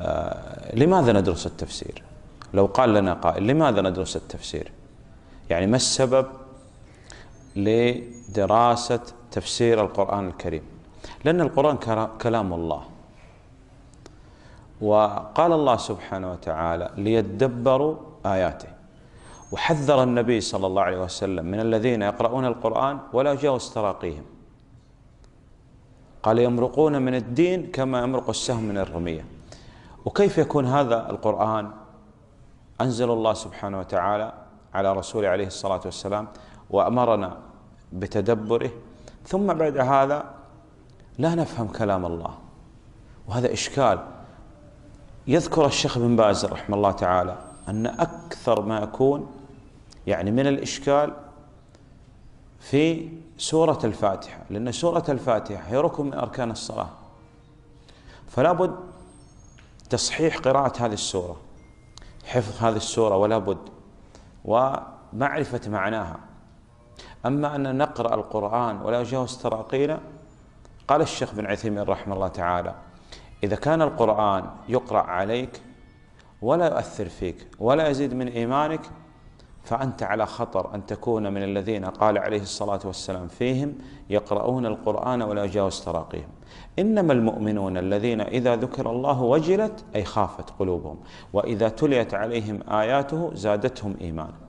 آه، لماذا ندرس التفسير لو قال لنا قائل لماذا ندرس التفسير يعني ما السبب لدراسة تفسير القرآن الكريم لأن القرآن كلام الله وقال الله سبحانه وتعالى ليدبروا آياته وحذر النبي صلى الله عليه وسلم من الذين يقرؤون القرآن ولا جاوز تراقيهم قال يمرقون من الدين كما يمرق السهم من الرميه وكيف يكون هذا القرآن أنزل الله سبحانه وتعالى على رسوله عليه الصلاة والسلام وأمرنا بتدبره ثم بعد هذا لا نفهم كلام الله وهذا إشكال يذكر الشيخ بن باز رحمه الله تعالى أن أكثر ما يكون يعني من الإشكال في سورة الفاتحة لأن سورة الفاتحة هي ركن من أركان الصلاة فلا بد تصحيح قراءة هذه السورة حفظ هذه السورة ولا بد ومعرفة معناها أما أن نقرأ القرآن ولا يجاوز تراقينا قال الشيخ بن عثيمين رحمه الله تعالى إذا كان القرآن يقرأ عليك ولا يؤثر فيك ولا يزيد من إيمانك فأنت على خطر أن تكون من الذين قال عليه الصلاة والسلام فيهم يقرؤون القرآن ولا يجاوز تراقيهم إنما المؤمنون الذين إذا ذكر الله وجلت أي خافت قلوبهم وإذا تليت عليهم آياته زادتهم إيمانا